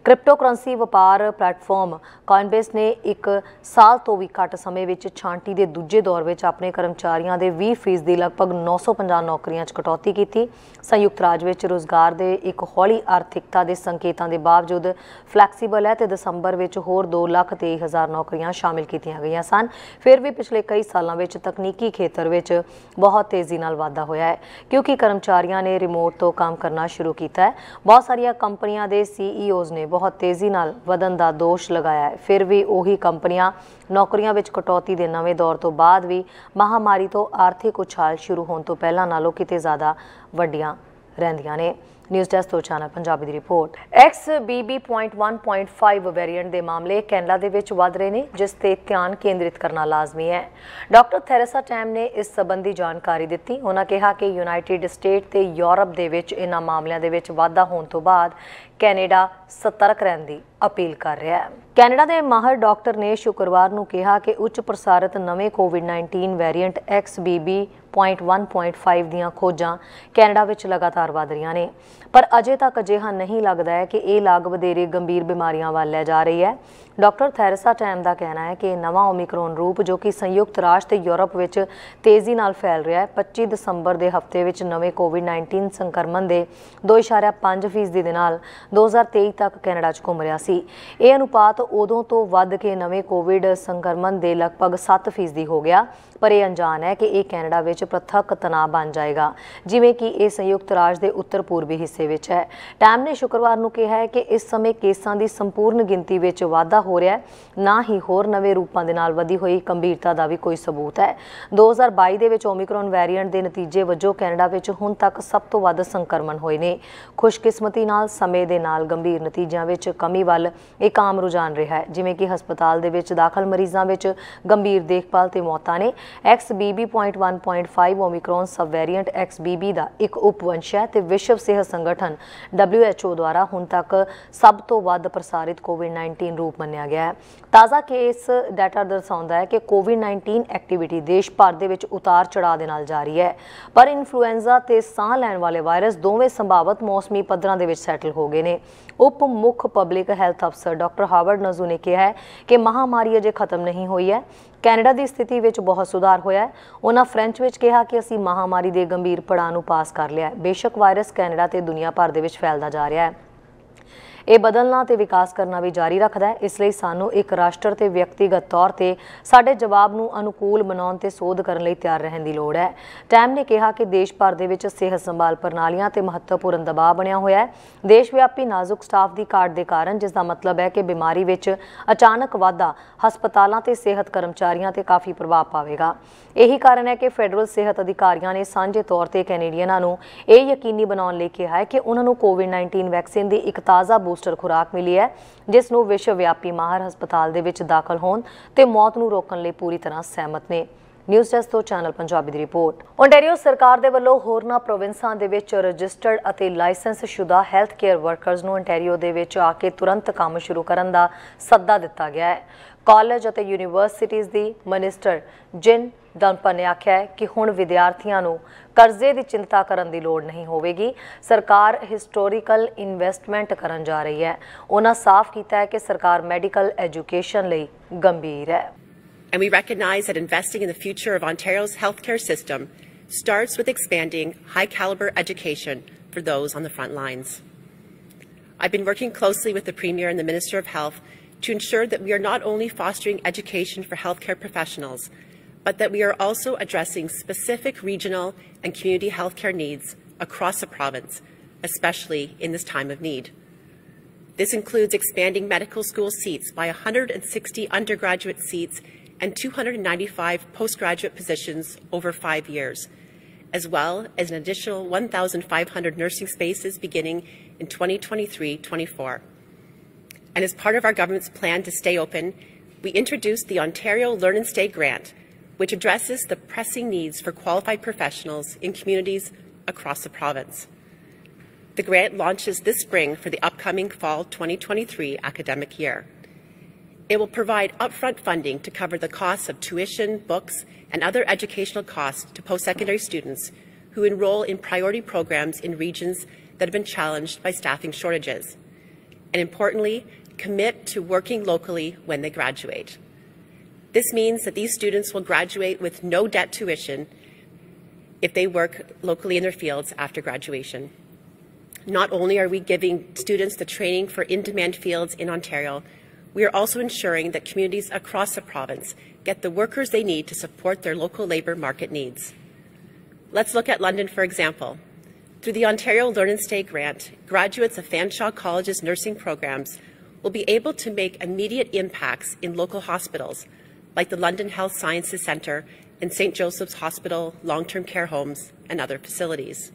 ਕ੍ਰਿਪਟੋਕਰੰਸੀ ਵਪਾਰ ਪਲੇਟਫਾਰਮ ਕਾਇਨਬੇਸ ਨੇ ਇੱਕ ਸਾਲ ਤੋਂ ਵੀ ਘੱਟ ਸਮੇਂ ਵਿੱਚ ਛਾਂਟੀ ਦੇ ਦੂਜੇ ਦੌਰ ਵਿੱਚ ਆਪਣੇ ਕਰਮਚਾਰੀਆਂ ਦੇ 20% ਦੀ ਲਗਭਗ 950 ਨੌਕਰੀਆਂ 'ਚ ਕਟੌਤੀ ਕੀਤੀ ਸੰਯੁਕਤ ਰਾਜ ਵਿੱਚ ਰੋਜ਼ਗਾਰ ਦੇ ਇੱਕ ਹੌਲੀ ਆਰਥਿਕਤਾ ਦੇ ਸੰਕੇਤਾਂ ਦੇ ਬਾਵਜੂਦ ਫਲੈਕਸੀਬਲ ਹੈ ਤੇ ਦਸੰਬਰ ਵਿੱਚ ਹੋਰ 2 ਲੱਖ 23000 ਨੌਕਰੀਆਂ ਸ਼ਾਮਿਲ ਕੀਤੀਆਂ ਗਈਆਂ ਸਨ ਫਿਰ ਵੀ ਪਿਛਲੇ ਕਈ ਸਾਲਾਂ ਵਿੱਚ ਤਕਨੀਕੀ ਖੇਤਰ ਵਿੱਚ ਬਹੁਤ ਤੇਜ਼ੀ ਨਾਲ ਵਾਧਾ ਹੋਇਆ ਹੈ ਕਿਉਂਕਿ ਕਰਮਚਾਰੀਆਂ ਨੇ ਰਿਮੋਟ ਤੋਂ ਕੰਮ ਕਰਨਾ ਸ਼ੁਰੂ ਕੀਤਾ ਹੈ ਬਹੁਤ ਸਾਰੀਆਂ ਕੰਪਨੀਆਂ ਦੇ ਸੀਈਓਜ਼ e ਨੇ ਬਹੁਤ ਤੇਜ਼ੀ ਨਾਲ ਵਧਨ ਦਾ ਦੋਸ਼ ਲਗਾਇਆ ਹੈ ਫਿਰ ਵੀ ਉਹੀ ਕੰਪਨੀਆਂ ਨੌਕਰੀਆਂ ਵਿੱਚ ਕਟੌਤੀ ਦੇ ਨਵੇਂ ਦੌਰ ਤੋਂ ਬਾਅਦ ਵੀ ਮਹਾਮਾਰੀ ਤੋਂ ਆਰਥਿਕ ਉਛਾਲ ਸ਼ੁਰੂ ਹੋਣ ਤੋਂ ਪਹਿਲਾਂ ਨਾਲੋਂ ਕਿਤੇ ਜ਼ਿਆਦਾ ਵੱਡੀਆਂ ਰਹਿੰਦੀਆਂ ਨੇ ਨਿਊਜ਼ ਡੈਸਕ ਤੋਂ ਚਾਨਾ ਪੰਜਾਬੀ ਦੀ ਰਿਪੋਰਟ XBB.1.5 ਵੇਰੀਐਂਟ ਦੇ ਮਾਮਲੇ ਕੈਨੇਡਾ ਦੇ ਵਿੱਚ ਵਧ ਰਹੇ ਨੇ ਜਿਸ ਤੇ ਧਿਆਨ ਕੇਂਦਰਿਤ ਕਰਨਾ ਲਾਜ਼ਮੀ ਹੈ ਡਾਕਟਰ ਥੈਰੇਸਾ ਟੈਮ ਨੇ ਇਸ ਸੰਬੰਧੀ ਜਾਣਕਾਰੀ ਦਿੱਤੀ ਉਹਨਾਂ ਕਿਹਾ ਕਿ ਯੂਨਾਈਟਿਡ ਸਟੇਟ ਤੇ ਯੂਰਪ ਦੇ ਵਿੱਚ ਇਹਨਾਂ ਮਾਮਲਿਆਂ ਦੇ ਵਿੱਚ ਵਾਧਾ ਹੋਣ ਤੋਂ ਬਾਅਦ ਕੈਨੇਡਾ ਸਤਰਕ ਰਹਿਣ ਦੀ ਅਪੀਲ ਕਰ ਰਿਹਾ ਹੈ ਕੈਨੇਡਾ ਦੇ ਮਾਹਰ ਡਾਕਟਰ ਨੇ ਸ਼ੁੱਕਰਵਾਰ ਨੂੰ ਕਿਹਾ ਕਿ ਉੱਚ ਪ੍ਰਸਾਰਿਤ ਨਵੇਂ ਕੋਵਿਡ-19 ਵੇਰੀਐਂਟ XBB 0.1.5 ਦੀਆਂ ਖੋਜਾਂ ਕੈਨੇਡਾ ਵਿੱਚ ਲਗਾਤਾਰ ਵਧ ਰਹੀਆਂ ਨੇ ਪਰ ਅਜੇ ਤੱਕ ਅਜਿਹਾ ਨਹੀਂ ਲੱਗਦਾ ਹੈ ਕਿ ਇਹ ਲਾਗ ਵਧੇਰੇ ਗੰਭੀਰ ਬਿਮਾਰੀਆਂ ਵੱਲ ਲੈ ਜਾ ਰਹੀ ਹੈ ਡਾਕਟਰ ਥੈਰਸਾ ਟੈਮ ਦਾ ਕਹਿਣਾ ਹੈ ਕਿ ਇਹ ਨਵਾਂ ਓਮਿਕਰੋਨ ਰੂਪ ਜੋ ਕਿ ਸੰਯੁਕਤ ਰਾਸ਼ਟਰ ਤੇ ਯੂਰਪ ਵਿੱਚ ਤੇਜ਼ੀ ਨਾਲ ਫੈਲ ਰਿਹਾ ਹੈ 25 ਦਸੰਬਰ ਦੇ ਹਫਤੇ ਵਿੱਚ ਨਵੇਂ ਕੋਵਿਡ-19 ਸੰਕਰਮਣ ਦੇ 2.5% ਦੇ ਨਾਲ 2023 ਤੱਕ ਕੈਨੇਡਾ 'ਚ ਘੁੰਮ ਰਿਹਾ ਸੀ ਇਹ ਅਨੁਪਾਤ ਉਦੋਂ ਤੋਂ ਵੱਧ ਕੇ ਨਵੇਂ ਕੋਵਿਡ ਸੰਕਰਮਣ ਦੇ ਲਗਭਗ 7% ਹੋ ਗਿਆ ਪਰੇ ਅਣਜਾਣ ਹੈ ਕਿ ਇਹ ਕੈਨੇਡਾ ਵਿੱਚ ਪ੍ਰਥਕ ਤਣਾਅ ਬਣ ਜਾਏਗਾ ਜਿਵੇਂ ਕਿ ਇਹ ਸੰਯੁਕਤ ਰਾਜ ਦੇ ਉੱਤਰ ਪੂਰਬੀ ਹਿੱਸੇ ਵਿੱਚ ਹੈ ਟੈਮ ਨੇ ਸ਼ੁੱਕਰਵਾਰ ਨੂੰ ਕਿਹਾ ਹੈ ਕਿ ਇਸ ਸਮੇਂ ਕੇਸਾਂ ਦੀ ਸੰਪੂਰਨ ਗਿਣਤੀ ਵਿੱਚ ਵਾਧਾ ਹੋ ਰਿਹਾ ਹੈ ਨਾ ਹੀ ਹੋਰ ਨਵੇਂ ਰੂਪਾਂ ਦੇ ਨਾਲ ਵਧੀ ਹੋਈ ਗੰਭੀਰਤਾ ਦਾ ਵੀ ਕੋਈ ਸਬੂਤ ਹੈ 2022 ਦੇ ਵਿੱਚ ਓਮਿਕਰੋਨ ਵੈਰੀਐਂਟ ਦੇ ਨਤੀਜੇ ਵਜੋਂ ਕੈਨੇਡਾ ਵਿੱਚ ਹੁਣ ਤੱਕ ਸਭ ਤੋਂ ਵੱਧ ਸੰਕਰਮਣ ਹੋਏ ਨੇ ਖੁਸ਼ਕਿਸਮਤੀ ਨਾਲ ਸਮੇਂ ਦੇ ਨਾਲ ਗੰਭੀਰ ਨਤੀਜਿਆਂ ਵਿੱਚ ਕਮੀ ਵੱਲ ਇੱਕ ਆਮ ਰੁਝਾਨ ਰਿਹਾ ਹੈ ਜਿਵੇਂ ਕਿ ਹਸਪਤਾਲ ਦੇ ਵਿੱਚ ਦਾਖਲ ਮਰੀਜ਼ਾਂ ਵਿੱਚ ਗੰਭੀਰ ਦੇਖਭਾਲ ਤੇ ਮੌਤਾਂ ਨੇ XBB.1.5 सब वेरिएंट XBB ਦਾ ਇੱਕ ਉਪਵੰਸ਼ ਹੈ ਤੇ ਵਿਸ਼ਵ ਸਿਹਤ ਸੰਗਠਨ WHO ਦੁਆਰਾ ਹੁਣ ਤੱਕ ਸਭ ਤੋਂ ਵੱਧ ਪ੍ਰਸਾਰਿਤ ਕੋਵਿਡ-19 ਰੂਪ ਮੰਨਿਆ ਗਿਆ ਹੈ ਤਾਜ਼ਾ ਕੇਸ ਡਾਟਾ ਦਰਸਾਉਂਦਾ ਹੈ ਕਿ ਕੋਵਿਡ-19 ਐਕਟੀਵਿਟੀ ਦੇਸ਼ ਭਰ ਦੇ ਵਿੱਚ ਉਤਾਰ ਚੜਾਅ ਦੇ ਨਾਲ ਜਾਰੀ ਹੈ ਪਰ ਇਨਫਲੂਐਂਜ਼ਾ ਤੇ ਸਾਹ ਲੈਣ ਵਾਲੇ ਵਾਇਰਸ ਦੋਵੇਂ ਸੰਭਾਵਤ ਮੌਸਮੀ ਪੱਧਰਾਂ ਦੇ ਵਿੱਚ ਸੈਟਲ ਹੋ ਗਏ ਨੇ ਉਪ ਮੁੱਖ ਪਬਲਿਕ ਹੈਲਥ ਅਫਸਰ ਡਾਕਟਰ ਹਾਵਰਡ ਨਜ਼ੂ ਨੇ ਕਿਹਾ ਹੈ ਕਿ ਮਹਾਮਾਰੀ ਅਜੇ ਖਤਮ ਨਹੀਂ ਹੋਈ ਹੈ ਕੈਨੇਡਾ ਦੀ ਸਥਿਤੀ ਵਿੱਚ ਬਹੁਤ ਸੁਧਾਰ ਹੋਇਆ ਹੈ ਉਹਨਾਂ ਫ੍ਰੈਂਚ ਵਿੱਚ ਕਿਹਾ ਕਿ ਅਸੀਂ ਮਹਾਮਾਰੀ ਦੇ ਗੰਭੀਰ ਪੜਾਅ ਨੂੰ ਪਾਸ ਕਰ ਲਿਆ ਹੈ ਬੇਸ਼ੱਕ ਵਾਇਰਸ ਕੈਨੇਡਾ ਤੇ ਦੁਨੀਆ ਭਰ ਦੇ ਵਿੱਚ ਫੈਲਦਾ ਜਾ ਰਿਹਾ ਹੈ ਇਹ ਬਦਲਣਾ ਤੇ ਵਿਕਾਸ ਕਰਨਾ ਵੀ ਜਾਰੀ ਰੱਖਦਾ ਹੈ ਇਸ ਲਈ ਸਾਨੂੰ ਇੱਕ ਰਾਸ਼ਟਰ ਤੇ ਵਿਅਕਤੀਗਤ ਤੌਰ ਤੇ ਸਾਡੇ ਜਵਾਬ ਨੂੰ ਅਨੁਕੂਲ ਬਣਾਉਣ ਤੇ ਸੋਧ ਕਰਨ ਲਈ ਤਿਆਰ ਰਹਿਣ ਦੀ ਲੋੜ ਹੈ ਟਾਈਮ ਨੇ ਕਿਹਾ ਕਿ ਦੇਸ਼ ਭਰ ਦੇ ਵਿੱਚ ਸਿਹਤ ਸੰਭਾਲ ਪ੍ਰਣਾਲੀਆਂ ਤੇ ਮਹੱਤਵਪੂਰਨ ਦਬਾਅ ਬਣਿਆ ਹੋਇਆ ਹੈ ਦੇਸ਼ ਵਿਆਪੀ ਨਾਜ਼ੁਕ ਸਟਾਫ ਦੀ ਘਾਟ ਦੇ ਕਾਰਨ ਜਿਸ ਦਾ ਮਤਲਬ ਹੈ ਕਿ ਬਿਮਾਰੀ ਵਿੱਚ ਅਚਾਨਕ ਵਾਧਾ ਹਸਪਤਾਲਾਂ ਤੇ ਸਿਹਤ ਕਰਮਚਾਰੀਆਂ ਤੇ ਕਾਫੀ ਪ੍ਰਭਾਵ ਪਾਵੇਗਾ ਇਹੀ ਕਾਰਨ ਹੈ ਕਿ ਫੈਡਰਲ ਸਿਹਤ ਅਧਿਕਾਰੀਆਂ ਨੇ ਸਾਂਝੇ ਤੌਰ ਤੇ ਕੈਨੇਡੀਅਨਾਂ ਨੂੰ ਇਹ ਯਕੀਨੀ ਬਣਾਉਣ ਲਈ ਕਿਹਾ ਹੈ ਕਿ ਉਹਨਾਂ ਨੂੰ ਕੋਵਿਡ-19 ਵੈਕਸੀਨ ਦੀ ਇੱਕ ਤਾਜ਼ਾ ਬੂਸਟਰ ਖੁਰਾਕ ਮਿਲੀ ਹੈ ਜਿਸ ਨੂੰ ਵਿਸ਼ਵ ਵਿਆਪੀ ਮਾਹਰ ਹਸਪਤਾਲ ਦੇ ਵਿੱਚ ਦਾਖਲ ਹੋਣ ਤੇ ਮੌਤ ਨੂੰ ਰੋਕਣ ਲਈ ਪੂਰੀ ਤਰ੍ਹਾਂ ਸਹਿਮਤ ਨੇ ਨਿਊਜ਼ ਡੈਸਕ ਤੋਂ ਚੈਨਲ ਪੰਜਾਬੀ ਦੀ ਰਿਪੋਰਟ ਓਨਟਾਰੀਓ ਸਰਕਾਰ ਦੇ ਵੱਲੋਂ ਹੋਰਨਾ ਪ੍ਰੋਵਿੰਸਾਂ ਦੇ ਵਿੱਚ ਰਜਿਸਟਰਡ ਅਤੇ ਲਾਇਸੈਂਸ ਸ਼ੁਦਾ ਹੈਲਥ ਕੇਅਰ ਵਰਕਰਸ ਨੂੰ ਓਨਟਾਰੀਓ ਦੇ ਵਿੱਚ ਆ ਕੇ ਤੁਰੰਤ ਕੰਮ ਸ਼ੁਰੂ ਕਰਨ ਦਾ ਸੱਦਾ ਦਿੱਤਾ ਗਿਆ ਹੈ ਕਾਲਜ ਅਤੇ ਯੂਨੀਵਰਸਿਟੀਆਂ ਦੀ ਮਨਿਸਟਰ ਜਿਨ ਡੰਪਾ ਨੇ ਆਖਿਆ ਕਿ ਹੁਣ ਵਿਦਿਆਰਥੀਆਂ ਨੂੰ ਕਰਜ਼ੇ ਦੀ ਚਿੰਤਾ ਕਰਨ ਦੀ ਲੋੜ ਨਹੀਂ ਹੋਵੇਗੀ ਸਰਕਾਰ ਹਿਸਟੋਰੀਕਲ ਇਨਵੈਸਟਮੈਂਟ ਕਰਨ ਜਾ ਰਹੀ ਹੈ ਉਹਨਾਂ ਸਾਫ਼ ਕੀਤਾ ਹੈ ਕਿ ਸਰਕਾਰ ਮੈਡੀਕਲ ਐਜੂਕੇਸ਼ਨ ਲਈ ਗੰਭੀਰ ਹੈ And we recognize that investing in the future of Ontario's healthcare system starts with expanding high caliber education for those on the front lines. I've been working closely with the Premier and the Minister of Health to ensure that we are not only fostering education for healthcare professionals, but that we are also addressing specific regional and community healthcare needs across the province, especially in this time of need. This includes expanding medical school seats by 160 undergraduate seats and 295 postgraduate positions over five years, as well as an additional 1,500 nursing spaces beginning in 2023-24. And as part of our government's plan to stay open, we introduced the Ontario Learn and Stay Grant which addresses the pressing needs for qualified professionals in communities across the province. The grant launches this spring for the upcoming fall 2023 academic year. It will provide upfront funding to cover the costs of tuition, books, and other educational costs to post-secondary students who enroll in priority programs in regions that have been challenged by staffing shortages. And importantly, commit to working locally when they graduate. This means that these students will graduate with no debt tuition if they work locally in their fields after graduation. Not only are we giving students the training for in-demand fields in Ontario, we are also ensuring that communities across the province get the workers they need to support their local labour market needs. Let's look at London, for example. Through the Ontario Learn and Stay grant, graduates of Fanshawe College's nursing programs will be able to make immediate impacts in local hospitals like the London Health Sciences Centre and St. Joseph's Hospital long-term care homes and other facilities.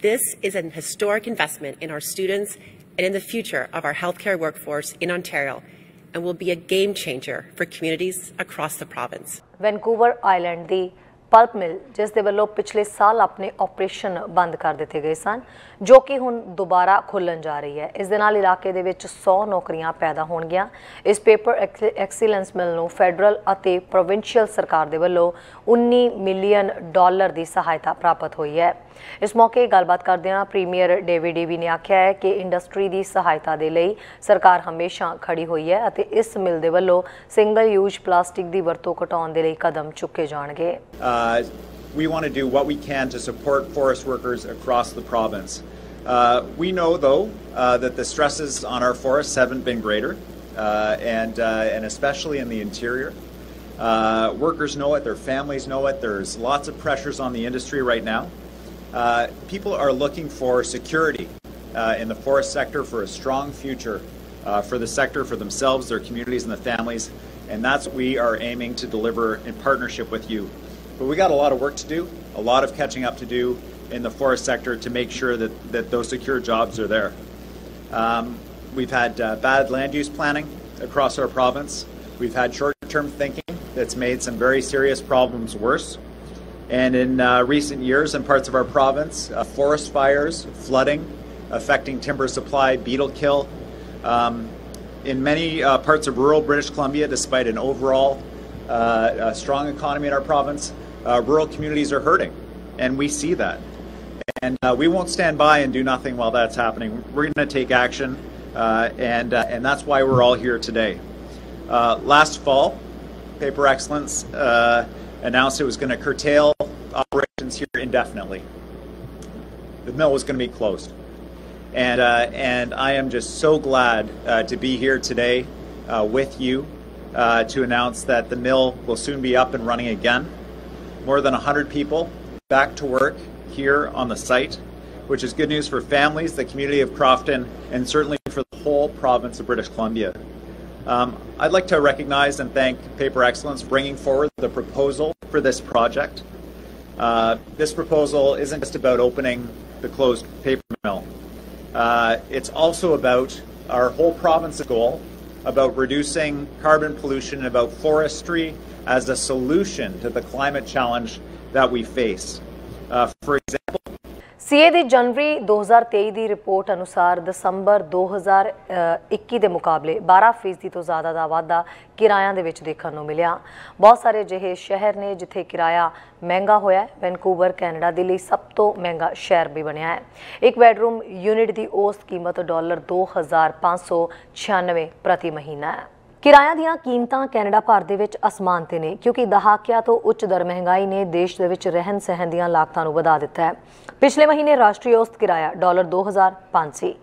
This is an historic investment in our students and in the future of our healthcare workforce in Ontario and will be a game changer for communities across the province. Vancouver Island, the pulp mill ਜਿਸ ਦੇ ਵੱਲੋਂ ਪਿਛਲੇ ਸਾਲ ਆਪਣੇ operation ਬੰਦ ਕਰ ਦਿੱਤੇ ਗਏ ਸਨ ਜੋ ਕਿ ਹੁਣ ਦੁਬਾਰਾ ਖੁੱਲਣ ਜਾ ਰਹੀ ਹੈ ਇਸ ਦੇ ਨਾਲ ਇਲਾਕੇ ਦੇ ਵਿੱਚ 100 ਨੌਕਰੀਆਂ ਪੈਦਾ ਹੋਣਗੀਆਂ ਇਸ ਪੇਪਰ ਐਕਸੀਲੈਂਸ ਮਿਲ ਨੂੰ ਫੈਡਰਲ ਅਤੇ ਪ੍ਰੋਵਿੰਸ਼ੀਅਲ ਸਰਕਾਰ ਦੇ ਵੱਲੋਂ 19 ਮਿਲੀਅਨ ਡਾਲਰ ਦੀ ਸਹਾਇਤਾ ਪ੍ਰਾਪਤ ਹੋਈ ਹੈ ਇਸ ਮੌਕੇ ਗੱਲਬਾਤ ਕਰਦਿਆਂ ਪ੍ਰੀਮੀਅਰ ਡੇਵਿਡ ਵੀ ਨੇ ਆਖਿਆ ਹੈ ਕਿ ਇੰਡਸਟਰੀ ਦੀ ਸਹਾਇਤਾ ਦੇ ਲਈ ਸਰਕਾਰ ਹਮੇਸ਼ਾ ਖੜੀ ਹੋਈ ਹੈ ਅਤੇ ਇਸ ਮਿਲ ਦੇ ਵੱਲੋਂ ਸਿੰਗਲ ਯੂਜ਼ ਪਲਾਸਟਿਕ ਦੀ ਵਰਤੋਂ ਘਟਾਉਣ ਦੇ ਲਈ ਕਦਮ ਚੁੱਕੇ ਜਾਣਗੇ we want to do what we can to support forest workers across the province. Uh, we know, though, uh, that the stresses on our forests haven't been greater, uh, and, uh, and especially in the interior. Uh, workers know it, their families know it, there's lots of pressures on the industry right now. Uh, people are looking for security uh, in the forest sector for a strong future uh, for the sector, for themselves, their communities, and the families. And that's what we are aiming to deliver in partnership with you. But we got a lot of work to do, a lot of catching up to do in the forest sector to make sure that, that those secure jobs are there. Um, we've had uh, bad land use planning across our province. We've had short term thinking that's made some very serious problems worse. And in uh, recent years, in parts of our province, uh, forest fires, flooding, affecting timber supply, beetle kill. Um, in many uh, parts of rural British Columbia, despite an overall uh, strong economy in our province, uh, rural communities are hurting, and we see that. And uh, we won't stand by and do nothing while that's happening. We're going to take action, and and that's why we're all here today. last fall, Paper Excellence announced it was going to curtail operations here indefinitely. The mill was going to be closed. And, uh, and I am just so glad uh, to be here today uh, with you uh, to announce that the mill will soon be up and running again. More than 100 people back to work here on the site, which is good news for families, the community of Crofton, and certainly for the whole province of British Columbia. Um, I'd like to recognize and thank Paper Excellence for bringing forward the proposal for this project. Uh, this proposal isn't just about opening the closed paper mill. Uh, it's also about our whole province's goal about reducing carbon pollution and about forestry as a solution to the climate challenge that we face. Uh, for example, CA ਦੀ ਜਨਵਰੀ 2023 ਦੀ report ਅਨੁਸਾਰ ਦਸੰਬਰ 2021 ਦੇ ਮੁਕਾਬਲੇ 12% ਤੋਂ ਜ਼ਿਆਦਾ ਦਾ ਵਾਧਾ ਕਿਰਾਇਆਂ ਦੇ ਵਿੱਚ ਦੇਖਣ ਨੂੰ ਮਿਲਿਆ ਬਹੁਤ ਸਾਰੇ ਜਿਹੇ ਸ਼ਹਿਰ ਨੇ ਜਿੱਥੇ ਕਿਰਾਇਆ ਮਹਿੰਗਾ ਹੋਇਆ ਹੈ ਵੈਨਕੂਵਰ ਕੈਨੇਡਾ ਦੇ ਲਈ ਸਭ ਤੋਂ ਮਹਿੰਗਾ ਸ਼ਹਿਰ ਵੀ ਬਣਿਆ ਹੈ ਇੱਕ ਬੈਡਰੂਮ ਯੂਨਿਟ ਦੀ ਔਸਤ ਕੀਮਤ ਡਾਲਰ 2596 ਪ੍ਰਤੀ ਮਹੀਨਾ ਹੈ ਕਿਰਾਇਆ ਦੀਆਂ ਕੀਮਤਾਂ ਕੈਨੇਡਾ ਭਾਰ ਦੇ ਵਿੱਚ ਅਸਮਾਨ ਤੇ ਨੇ ਕਿਉਂਕਿ ਦਹਾਕਿਆਂ ਤੋਂ ਉੱਚ ਦਰ ਮਹਿੰਗਾਈ ਨੇ ਦੇਸ਼ ਦੇ ਵਿੱਚ ਰਹਿਣ ਸਹਿਣ ਦੀਆਂ ਲਾਗਤਾਂ ਨੂੰ ਵਧਾ ਦਿੱਤਾ ਹੈ ਪਿਛਲੇ ਮਹੀਨੇ ਰਾਸ਼ਟਰੀ ਔਸਤ ਕਿਰਾਇਆ ਡਾਲਰ 2005 ਸੀ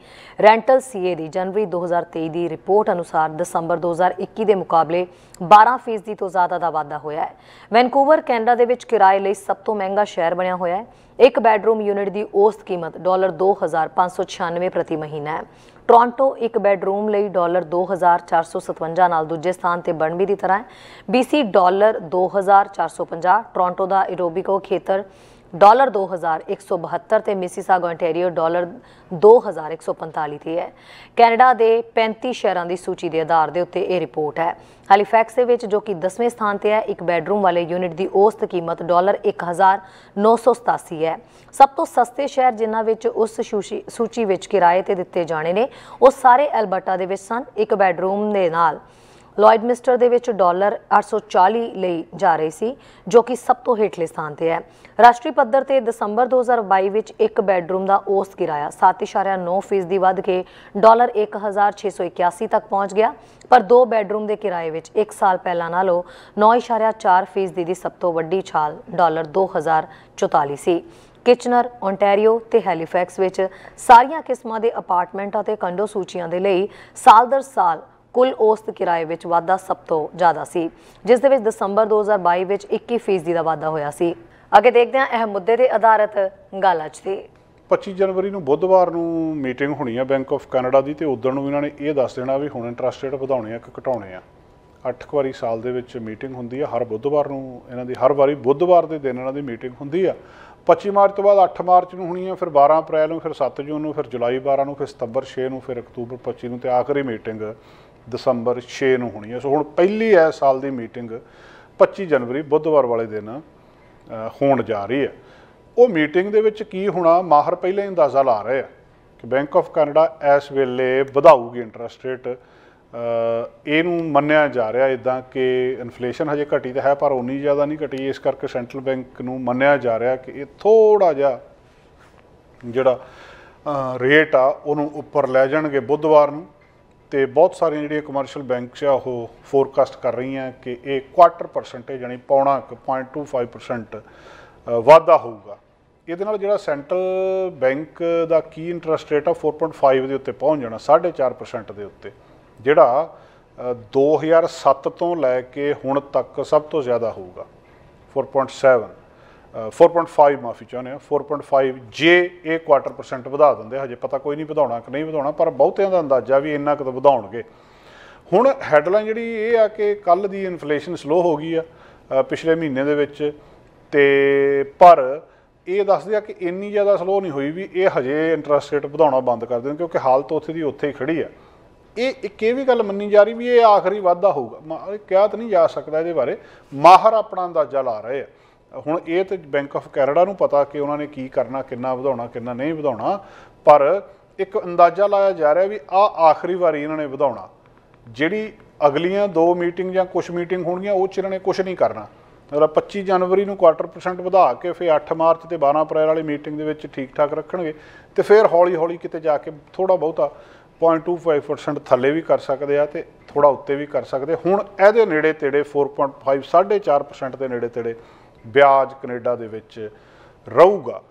ਰੈਂਟਲ ਸੀਏ ਦੀ ਜਨਵਰੀ 2023 ਦੀ ਰਿਪੋਰਟ ਅਨੁਸਾਰ ਦਸੰਬਰ 2021 ਦੇ ਮੁਕਾਬਲੇ 12% ਤੋਂ ਜ਼ਿਆਦਾ ਦਾ ਵਾਧਾ ਹੋਇਆ ਹੈ ਵੈਨਕੂਵਰ ਕੈਨੇਡਾ ਦੇ ਵਿੱਚ ਕਿਰਾਏ ਲਈ ਸਭ ਤੋਂ ਮਹਿੰਗਾ ਸ਼ਹਿਰ ਬਣਿਆ ਹੋਇਆ ਹੈ ਇੱਕ ਬੈਡਰੂਮ ਯੂਨਿਟ ਦੀ ਔਸਤ ਕੀਮਤ ਡਾਲਰ 2596 ਪ੍ਰਤੀ ਮਹੀਨਾ ਹੈ ਟੋਰਾਂਟੋ ਇੱਕ ਬੈਡਰੂਮ ਲਈ ਡਾਲਰ 2457 ਨਾਲ ਦੂਜੇ ਸਥਾਨ ਤੇ ਬਣਵੀ ਦੀ ਤਰ੍ਹਾਂ ਹੈ BC ਡਾਲਰ 2450 ਟੋਰਾਂਟੋ ਦਾ ਇਰੋਬਿਕੋ ਖੇਤਰ ਡਾਲਰ 2172 ਤੇ ਮਿਸੀਸਾਗਾ ਅੰਟੇਰੀਓ ਡਾਲਰ 2145 ਤੇ ਹੈ ਕੈਨੇਡਾ ਦੇ 35 ਸ਼ਹਿਰਾਂ ਦੀ ਸੂਚੀ ਦੇ ਆਧਾਰ ਦੇ ਉੱਤੇ ਇਹ ਰਿਪੋਰਟ ਹੈ ਹੈਲੀਫੈਕਸ ਦੇ ਵਿੱਚ ਜੋ ਕਿ 10ਵੇਂ ਸਥਾਨ ਤੇ ਹੈ ਇੱਕ ਬੈੱਡਰੂਮ ਵਾਲੇ ਯੂਨਿਟ ਦੀ ਔਸਤ ਕੀਮਤ ਡਾਲਰ 1987 ਹੈ ਸਭ ਤੋਂ ਸਸਤੇ ਸ਼ਹਿਰ ਜਿਨ੍ਹਾਂ ਵਿੱਚ ਉਸ ਸੂਚੀ ਵਿੱਚ ਕਿਰਾਏ ਤੇ ਦਿੱਤੇ ਜਾਣੇ ਨੇ ਉਹ ਸਾਰੇ ਐਲਬਰਟਾ ਦੇ ਵਿੱਚ ਸਨ ਇੱਕ ਬੈੱਡਰੂਮ ਦੇ ਨਾਲ ਲੋਇਡ ਮਿਸਟਰ ਦੇ ਵਿੱਚ ਡਾਲਰ 840 ਲਈ ਜਾ ਰਹੀ ਸੀ ਜੋ ਕਿ ਸਭ ਤੋਂ ਹੇਠਲੇ ਸਥਾਨ ਤੇ ਹੈ ਰਾਸ਼ਟਰੀ ਪੱਧਰ ਤੇ ਦਸੰਬਰ 2022 ਵਿੱਚ ਇੱਕ ਬੈੱਡਰੂਮ ਦਾ ਉਸ ਕਿਰਾਇਆ 7.9% ਦੀ ਵੱਧ ਕੇ ਡਾਲਰ 1681 ਤੱਕ ਪਹੁੰਚ ਗਿਆ ਪਰ ਦੋ ਬੈੱਡਰੂਮ ਦੇ ਕਿਰਾਏ ਵਿੱਚ 1 ਸਾਲ ਪਹਿਲਾਂ ਨਾਲੋਂ 9.4% ਦੀ ਸਭ ਤੋਂ ਵੱਡੀ ਛਾਲ ਡਾਲਰ 2044 ਸੀ ਕਿਚਨਰ ਓਨਟਾਰੀਓ ਤੇ ਹੈਲੀਫੈਕਸ ਵਿੱਚ ਸਾਰੀਆਂ ਕਿਸਮਾਂ ਦੇ ਅਪਾਰਟਮੈਂਟਾਂ ਤੇ ਕੰਡੋ ਸੂਚੀਆਂ ਦੇ ਲਈ ਸਾਲ ਦਰ ਸਾਲ ਕੁੱਲ ਔਸਤ ਕਿਰਾਏ ਵਿੱਚ ਵਾਧਾ ਸਭ ਤੋਂ ਜ਼ਿਆਦਾ ਸੀ ਜਿਸ ਦੇ ਵਿੱਚ ਦਸੰਬਰ 2022 ਵਿੱਚ 21% ਦਾ ਵਾਧਾ ਹੋਇਆ ਸੀ ਅੱਗੇ ਦੇਖਦੇ ਹਾਂ ਇਹ ਮੁੱਦੇ ਦੇ ਆਧਾਰਿਤ ਗੱਲ ਅੱਜ ਦੀ 25 ਜਨਵਰੀ ਨੂੰ ਬੁੱਧਵਾਰ ਨੂੰ ਮੀਟਿੰਗ ਹੋਣੀ ਆ ਬੈਂਕ ਆਫ ਕੈਨੇਡਾ ਦੀ ਤੇ ਉਦੋਂ ਨੂੰ ਇਹਨਾਂ ਨੇ ਇਹ ਦੱਸ ਦੇਣਾ ਵੀ ਹੁਣ ਇੰਟਰਸਟ ਰੇਟ ਵਧਾਉਣੇ ਆ ਕਿ ਘਟਾਉਣੇ ਆ 8 ਵਾਰੀ ਸਾਲ ਦੇ ਵਿੱਚ ਮੀਟਿੰਗ ਹੁੰਦੀ ਆ ਹਰ ਬੁੱਧਵਾਰ ਨੂੰ ਇਹਨਾਂ ਦੀ ਹਰ ਵਾਰੀ ਬੁੱਧਵਾਰ ਦੇ ਦਿਨ ਇਹਨਾਂ ਦੀ ਮੀਟਿੰਗ ਹੁੰਦੀ ਆ 25 ਮਾਰਚ ਤੋਂ ਬਾਅਦ 8 ਮਾਰਚ ਨੂੰ ਹੋਣੀ ਆ ਫਿਰ 12 ਅਪ੍ਰੈਲ ਨੂੰ ਫਿਰ 7 ਜੂਨ ਨੂੰ ਫਿਰ ਜੁਲਾਈ 12 ਨੂੰ ਫਿਰ ਸਤੰਬਰ 6 ਨੂੰ ਫਿਰ ਅਕਤੂਬਰ 25 ਨੂੰ ਤੇ ਆਖਰੀ ਮੀਟਿੰਗ ਦਸੰਬਰ 6 ਨੂੰ ਹੋਣੀ ਹੈ ਸੋ ਹੁਣ ਪਹਿਲੀ ਐ ਸਾਲ ਦੀ ਮੀਟਿੰਗ 25 ਜਨਵਰੀ ਬੁੱਧਵਾਰ ਵਾਲੇ ਦਿਨ ਹੋਣ ਜਾ ਰਹੀ ਹੈ ਉਹ ਮੀਟਿੰਗ ਦੇ ਵਿੱਚ ਕੀ ਹੋਣਾ ਮਾਹਰ ਪਹਿਲਾਂ ਹੀ ਅੰਦਾਜ਼ਾ ਲਾ ਰਹੇ ਆ ਕਿ ਬੈਂਕ ਆਫ ਕੈਨੇਡਾ ਇਸ ਵੇਲੇ ਵਧਾਊਗੀ ਇੰਟਰਸਟ ਰੇਟ ਇਹਨੂੰ ਮੰਨਿਆ ਜਾ ਰਿਹਾ ਇਦਾਂ ਕਿ ਇਨਫਲੇਸ਼ਨ ਹਜੇ ਘਟੀ ਤਾਂ ਹੈ ਪਰ ਉਨੀ ਜ਼ਿਆਦਾ ਨਹੀਂ ਘਟੀ ਇਸ ਕਰਕੇ ਸੈਂਟਰਲ ਬੈਂਕ ਨੂੰ ਮੰਨਿਆ ਜਾ ਰਿਹਾ ਕਿ ਇਹ ਥੋੜਾ ਜਿਹਾ ਜਿਹੜਾ ਰੇਟ ਆ ਉਹਨੂੰ ਉੱਪਰ ਲੈ ਜਾਣਗੇ ਬੁੱਧਵਾਰ ਨੂੰ ਤੇ ਬਹੁਤ ਸਾਰੇ ਜਿਹੜੇ ਕਮਰਸ਼ੀਅਲ ਬੈਂਕਸ ਆ ਉਹ ਫੋਰਕਾਸਟ ਕਰ ਰਹੀਆਂ ਕਿ ਇਹ ਕੁਆਟਰ ਪਰਸੈਂਟੇਜ ਯਾਨੀ ਪੌਣਾ 0.25% ਵਾਧਾ ਹੋਊਗਾ ਇਹਦੇ ਨਾਲ ਜਿਹੜਾ ਸੈਂਟਰਲ ਬੈਂਕ ਦਾ ਕੀ ਇੰਟਰਸਟ ਰੇਟ ਆ 4.5 ਦੇ ਉੱਤੇ ਪਹੁੰਚ ਜਾਣਾ 4.5% ਦੇ ਉੱਤੇ ਜਿਹੜਾ 2007 ਤੋਂ ਲੈ ਕੇ ਹੁਣ ਤੱਕ ਸਭ ਤੋਂ ਜ਼ਿਆਦਾ ਹੋਊਗਾ 4.7 4.5 ਮਾਫੀ ਚਾਹੁੰਦੇ ਆ 4.5 ਜੇ ਇਹ ਕੁਆਟਰ ਪਰਸੈਂਟ ਵਧਾ ਦਿੰਦੇ ਹਜੇ ਪਤਾ ਕੋਈ ਨਹੀਂ ਵਧਾਉਣਾ ਕਿ ਨਹੀਂ ਵਧਾਉਣਾ ਪਰ ਬਹੁਤਿਆਂ ਦਾ ਅੰਦਾਜ਼ਾ ਵੀ ਇੰਨਾ ਕੁ ਤਾਂ ਵਧਾਉਣਗੇ ਹੁਣ ਹੈਡਲਾਈਨ ਜਿਹੜੀ ਇਹ ਆ ਕਿ ਕੱਲ ਦੀ ਇਨਫਲੇਸ਼ਨ ਸਲੋ ਹੋ ਗਈ ਆ ਪਿਛਲੇ ਮਹੀਨੇ ਦੇ ਵਿੱਚ ਤੇ ਪਰ ਇਹ ਦੱਸਦੇ ਆ ਕਿ ਇੰਨੀ ਜ਼ਿਆਦਾ ਸਲੋ ਨਹੀਂ ਹੋਈ ਵੀ ਇਹ ਹਜੇ ਇੰਟਰਸਟ ਰੇਟ ਵਧਾਉਣਾ ਬੰਦ ਕਰ ਦੇਣ ਕਿਉਂਕਿ ਹਾਲਤ ਉੱਥੇ ਦੀ ਉੱਥੇ ਹੀ ਖੜੀ ਆ ਇਹ ਇੱਕ ਇਹ ਵੀ ਗੱਲ ਮੰਨੀ ਜਾ ਰਹੀ ਵੀ ਇਹ ਆਖਰੀ ਵਾਧਾ ਹੋਊਗਾ ਕਿਹਾ ਤਾਂ ਨਹੀਂ ਜਾ ਸਕਦਾ ਇਹਦੇ ਬਾਰੇ ਮਾਹਰ ਆਪਣਾ ਅੰਦਾਜ਼ਾ ਲਾ ਰਹੇ ਆ ਹੁਣ ਇਹ ਤੇ ਬੈਂਕ ਆਫ ਕੈਨੇਡਾ ਨੂੰ ਪਤਾ ਕਿ ਉਹਨਾਂ ਨੇ ਕੀ ਕਰਨਾ ਕਿੰਨਾ ਵਧਾਉਣਾ ਕਿੰਨਾ ਨਹੀਂ ਵਧਾਉਣਾ ਪਰ ਇੱਕ ਅੰਦਾਜ਼ਾ ਲਾਇਆ ਜਾ ਰਿਹਾ ਵੀ ਆ ਆਖਰੀ ਵਾਰੀ ਇਹਨਾਂ ਨੇ ਵਧਾਉਣਾ ਜਿਹੜੀ ਅਗਲੀਆਂ ਦੋ ਮੀਟਿੰਗ ਜਾਂ ਕੁਝ ਮੀਟਿੰਗ ਹੋਣਗੀਆਂ ਉਹ ਚ ਇਹਨਾਂ ਨੇ ਕੁਝ ਨਹੀਂ ਕਰਨਾ ਮਤਲਬ 25 ਜਨਵਰੀ ਨੂੰ ਕੁਆਟਰ ਪਰਸੈਂਟ ਵਧਾ ਕੇ ਫੇ 8 ਮਾਰਚ ਤੇ 12 ਅਪ੍ਰੈਲ ਵਾਲੀ ਮੀਟਿੰਗ ਦੇ ਵਿੱਚ ਠੀਕ ਠਾਕ ਰੱਖਣਗੇ ਤੇ ਫੇਰ ਹੌਲੀ ਹੌਲੀ ਕਿਤੇ ਜਾ ਕੇ ਥੋੜਾ ਬਹੁਤਾ 0.25% ਥੱਲੇ ਵੀ ਕਰ ਸਕਦੇ ਆ ਤੇ ਥੋੜਾ ਉੱਤੇ ਵੀ ਕਰ ਸਕਦੇ ਹੁਣ ਇਹਦੇ ਨੇੜੇ ਤੇੜੇ 4.5 4.5% ਦੇ ਨੇੜੇ ਤੇੜੇ ਵਿਆਜ ਕੈਨੇਡਾ ਦੇ ਵਿੱਚ ਰਹੂਗਾ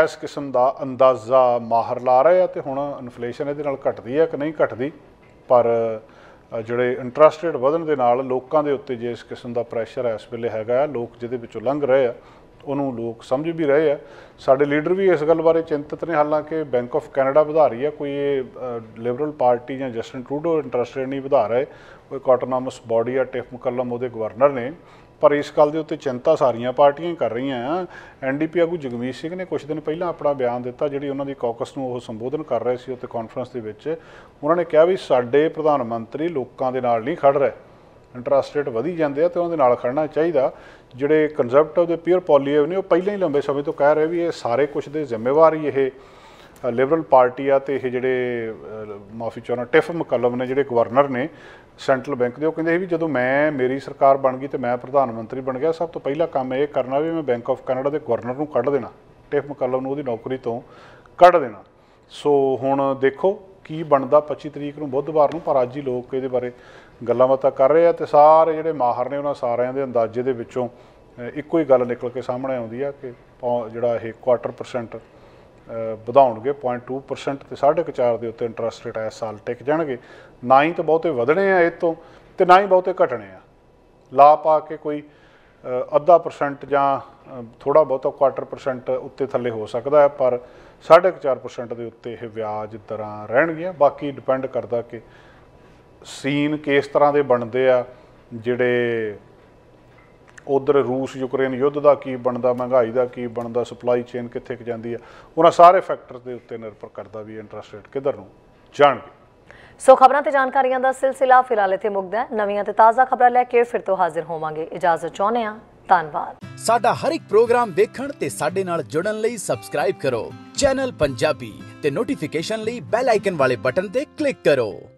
ਐਸ ਕਿਸਮ ਦਾ ਅੰਦਾਜ਼ਾ ਮਾਹਰ ਲਾ ਰਹੇ ਆ ਤੇ ਹੁਣ ਇਨਫਲੇਸ਼ਨ ਇਹਦੇ ਨਾਲ ਘਟਦੀ ਹੈ ਕਿ ਨਹੀਂ ਘਟਦੀ ਪਰ ਜਿਹੜੇ ਇੰਟਰਸਟ ਰੇਟ ਵਧਣ ਦੇ ਨਾਲ ਲੋਕਾਂ ਦੇ ਉੱਤੇ ਜੇ ਇਸ ਕਿਸਮ ਦਾ ਪ੍ਰੈਸ਼ਰ ਇਸ ਵੇਲੇ ਹੈਗਾ ਲੋਕ ਜਿਹਦੇ ਵਿੱਚੋਂ ਲੰਘ ਰਹੇ ਆ ਉਹਨੂੰ ਲੋਕ ਸਮਝ ਵੀ ਰਹੇ ਆ ਸਾਡੇ ਲੀਡਰ ਵੀ ਇਸ ਗੱਲ ਬਾਰੇ ਚਿੰਤਤ ਨੇ ਹਾਲਾਂਕਿ ਬੈਂਕ ਆਫ ਕੈਨੇਡਾ ਵਧਾ ਰਹੀ ਆ ਕੋਈ ਇਹ ਲਿਬਰਲ ਪਾਰਟੀ ਜਾਂ ਜਸਟਨ ਟਰੂਡੋ ਇੰਟਰਸਟ ਰੇਟ ਨਹੀਂ ਵਧਾ ਰਹੇ ਕੋਈ ਇਕਨੋਮਿਕਸ ਬਾਡੀ ਆ ਟਿਫ ਮੁਕੱਲਮ ਉਹਦੇ ਗਵਰਨਰ ਨੇ ਪਰ ਇਸ ਗੱਲ ਦੇ ਉੱਤੇ ਚਿੰਤਾ ਸਾਰੀਆਂ ਪਾਰਟੀਆਂ ਹੀ ਕਰ ਰਹੀਆਂ ਆ ਐਨਡੀਪੀ ਆਗੂ ਜਗਮੀਤ ਸਿੰਘ ਨੇ ਕੁਝ ਦਿਨ ਪਹਿਲਾਂ ਆਪਣਾ ਬਿਆਨ ਦਿੱਤਾ ਜਿਹੜੀ ਉਹਨਾਂ ਦੀ ਕੌਕਸ ਨੂੰ ਉਹ ਸੰਬੋਧਨ ਕਰ ਰਹੇ ਸੀ ਉੱਤੇ ਕਾਨਫਰੰਸ ਦੇ ਵਿੱਚ ਉਹਨਾਂ ਨੇ ਕਿਹਾ ਵੀ ਸਾਡੇ ਪ੍ਰਧਾਨ ਮੰਤਰੀ ਲੋਕਾਂ ਦੇ ਨਾਲ ਨਹੀਂ ਖੜ ਰਹੇ ਇੰਟਰਸਟ ਰੇਟ ਵਧੀ ਜਾਂਦੇ ਆ ਤੇ ਉਹਨਾਂ ਦੇ ਨਾਲ ਖੜਨਾ ਚਾਹੀਦਾ ਜਿਹੜੇ ਕਨਜ਼ਰਵੇਟਿਵ ਦੇ ਪੀਅਰ ਪੋਲੀਓ ਨੇ ਉਹ ਪਹਿਲਾਂ ਹੀ ਲੰਬੇ ਸਮੇਂ ਤੋਂ ਕਹਿ ਰਹੇ ਵੀ ਇਹ ਸਾਰੇ ਕੁਝ ਦੇ ਜ਼ਿੰਮੇਵਾਰ ਹੀ ਇਹ ਲਿਬਰਲ ਪਾਰਟੀ ਆ ਤੇ ਇਹ ਜਿਹੜੇ ਮਾਫੀ ਚਾਹਣਾ ਟਿਫ ਮਕਲਮ ਨੇ ਜਿਹੜੇ ਗਵਰਨਰ ਨੇ ਸੈਂਟਰਲ ਬੈਂਕ ਦੇ ਉਹ ਕਹਿੰਦੇ ਵੀ ਜਦੋਂ ਮੈਂ ਮੇਰੀ ਸਰਕਾਰ ਬਣ ਗਈ ਤੇ ਮੈਂ ਪ੍ਰਧਾਨ ਮੰਤਰੀ ਬਣ ਗਿਆ ਸਭ ਤੋਂ ਪਹਿਲਾ ਕੰਮ ਇਹ ਕਰਨਾ ਵੀ ਮੈਂ ਬੈਂਕ ਆਫ ਕੈਨੇਡਾ ਦੇ ਗਵਰਨਰ ਨੂੰ ਕੱਢ ਦੇਣਾ ਟਿਫ ਮਕਲਮ ਨੂੰ ਉਹਦੀ ਨੌਕਰੀ ਤੋਂ ਕੱਢ ਦੇਣਾ ਸੋ ਹੁਣ ਦੇਖੋ ਕੀ ਬਣਦਾ 25 ਤਰੀਕ ਨੂੰ ਬੁੱਧਵਾਰ ਨੂੰ ਪਰ ਅੱਜ ਹੀ ਲੋਕ ਇਹਦੇ ਬਾਰੇ ਗੱਲਾਂ ਬਾਤਾਂ ਕਰ ਰਹੇ ਆ ਤੇ ਸਾਰੇ ਜਿਹੜੇ ਮਾਹਰ ਨੇ ਉਹਨਾਂ ਸਾਰਿਆਂ ਦੇ ਅੰਦਾਜ਼ੇ ਦੇ ਵਿੱਚੋਂ ਇੱਕੋ ਹੀ ਗੱਲ ਨਿਕਲ ਕੇ ਸਾਹਮਣੇ ਆਉਂਦੀ ਆ ਕਿ ਜਿਹੜਾ ਇਹ ਕੁਆਟਰ ਪਰਸੈਂਟ ਵਧਾਉਣਗੇ 0.2% ਤੇ 4.5 ਦੇ ਉੱਤੇ ਇੰਟਰਸਟ ਰੇਟ ਇਸ ਸਾਲ ਟਿਕ ਜਾਣਗੇ ਨਾ ਹੀ ਤਾਂ ਬਹੁਤੇ ਵਧਣੇ ਆ ਇਹ ਤੋਂ ਤੇ ਨਾ ਹੀ ਬਹੁਤੇ ਘਟਣੇ ਆ ਲਾ ਪਾ ਕੇ ਕੋਈ ਅੱਧਾ ਪਰਸੈਂਟ ਜਾਂ ਥੋੜਾ ਬਹੁਤਾ ਕੁਆਟਰ ਪਰਸੈਂਟ ਉੱਤੇ ਥੱਲੇ ਹੋ ਸਕਦਾ ਹੈ ਪਰ 4.5% ਦੇ ਉੱਤੇ ਇਹ ਵਿਆਜ ਦਰਾਂ ਰਹਿਣਗੀਆਂ ਬਾਕੀ ਡਿਪੈਂਡ ਕਰਦਾ ਕਿ ਸੀਨ ਕਿਸ ਤਰ੍ਹਾਂ ਦੇ ਬਣਦੇ ਆ ਜਿਹੜੇ ਉਧਰ ਰੂਸ ਯੂਕਰੇਨ ਯੁੱਧ ਦਾ ਕੀ ਬਣਦਾ ਮਹਿੰਗਾਈ ਦਾ ਕੀ ਬਣਦਾ ਸਪਲਾਈ ਚੇਨ ਕਿੱਥੇ ਕ ਜਾਂਦੀ ਆ ਉਹਨਾਂ ਸਾਰੇ ਫੈਕਟਰ ਦੇ ਉੱਤੇ ਨਿਰਭਰ ਕਰਦਾ ਵੀ ਇੰਟਰਸਟ ਰੇਟ ਕਿਧਰ ਨੂੰ ਜਾਣਗੇ ਸੋ ਖਬਰਾਂ ਤੇ ਜਾਣਕਾਰੀਆਂ ਦਾ ਸਿਲਸਿਲਾ ਫਿਲਹਾਲ ਇੱਥੇ ਮੁਕਦਾ ਹੈ ਨਵੀਆਂ ਤੇ ਤਾਜ਼ਾ ਖਬਰਾਂ ਲੈ ਕੇ ਫਿਰ ਤੋਂ ਹਾਜ਼ਰ ਹੋਵਾਂਗੇ ਇਜਾਜ਼ਤ ਚਾਹੁੰਦੇ ਆ ਧੰਨਵਾਦ ਸਾਡਾ ਹਰ ਇੱਕ ਪ੍ਰੋਗਰਾਮ ਵੇਖਣ ਤੇ ਸਾਡੇ ਨਾਲ ਜੁੜਨ ਲਈ ਸਬਸਕ੍ਰਾਈਬ ਕਰੋ ਚੈਨਲ ਪੰਜਾਬੀ ਤੇ ਨੋਟੀਫਿਕੇਸ਼ਨ ਲਈ ਬੈਲ ਆਈਕਨ ਵਾਲੇ ਬਟਨ ਤੇ ਕਲਿੱਕ ਕਰੋ